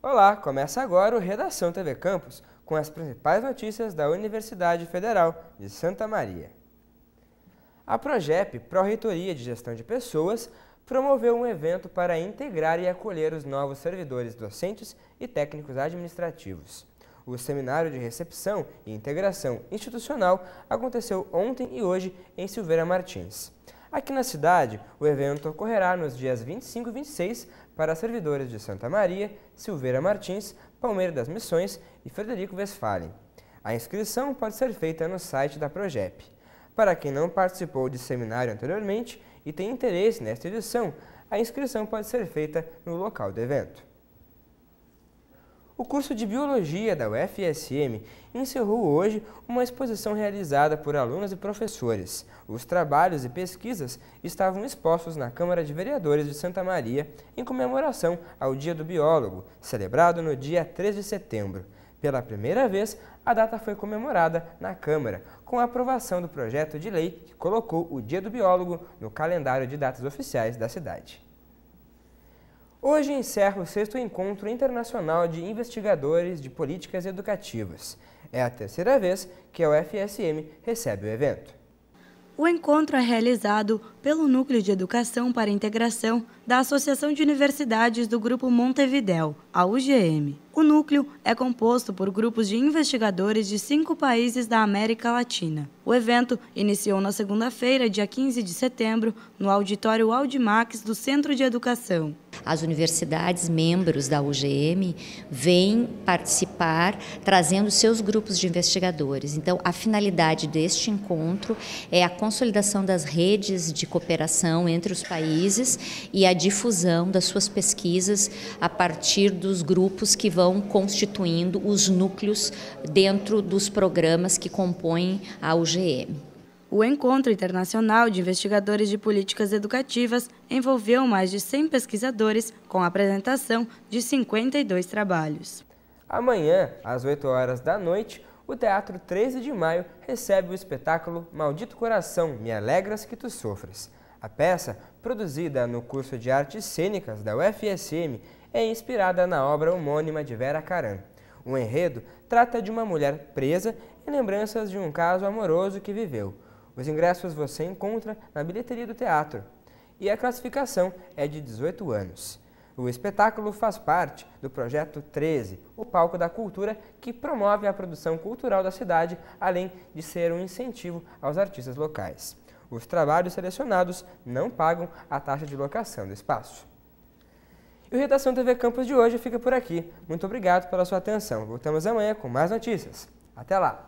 Olá, começa agora o Redação TV Campus com as principais notícias da Universidade Federal de Santa Maria. A Progep, Pró-Reitoria de Gestão de Pessoas, promoveu um evento para integrar e acolher os novos servidores docentes e técnicos administrativos. O Seminário de Recepção e Integração Institucional aconteceu ontem e hoje em Silveira Martins. Aqui na cidade, o evento ocorrerá nos dias 25 e 26 para servidores de Santa Maria, Silveira Martins, Palmeira das Missões e Frederico Westphalen. A inscrição pode ser feita no site da Progep. Para quem não participou de seminário anteriormente e tem interesse nesta edição, a inscrição pode ser feita no local do evento. O curso de Biologia da UFSM encerrou hoje uma exposição realizada por alunos e professores. Os trabalhos e pesquisas estavam expostos na Câmara de Vereadores de Santa Maria em comemoração ao Dia do Biólogo, celebrado no dia 3 de setembro. Pela primeira vez, a data foi comemorada na Câmara, com a aprovação do projeto de lei que colocou o Dia do Biólogo no calendário de datas oficiais da cidade. Hoje encerra o sexto encontro internacional de investigadores de políticas educativas. É a terceira vez que a UFSM recebe o evento. O encontro é realizado pelo Núcleo de Educação para Integração da Associação de Universidades do Grupo Montevidéu, a UGM. O núcleo é composto por grupos de investigadores de cinco países da América Latina. O evento iniciou na segunda-feira, dia 15 de setembro, no auditório Aldimax do Centro de Educação. As universidades membros da UGM vêm participar trazendo seus grupos de investigadores. Então, a finalidade deste encontro é a consolidação das redes de cooperação entre os países e a difusão das suas pesquisas a partir dos grupos que vão constituindo os núcleos dentro dos programas que compõem a UGM. O Encontro Internacional de Investigadores de Políticas Educativas envolveu mais de 100 pesquisadores, com a apresentação de 52 trabalhos. Amanhã, às 8 horas da noite, o Teatro 13 de Maio recebe o espetáculo Maldito Coração, Me Alegras Que Tu Sofres. A peça, produzida no curso de Artes Cênicas da UFSM, é inspirada na obra homônima de Vera Caran. O enredo trata de uma mulher presa em lembranças de um caso amoroso que viveu. Os ingressos você encontra na bilheteria do teatro. E a classificação é de 18 anos. O espetáculo faz parte do Projeto 13, o palco da cultura que promove a produção cultural da cidade, além de ser um incentivo aos artistas locais. Os trabalhos selecionados não pagam a taxa de locação do espaço. E o Redação TV Campus de hoje fica por aqui. Muito obrigado pela sua atenção. Voltamos amanhã com mais notícias. Até lá!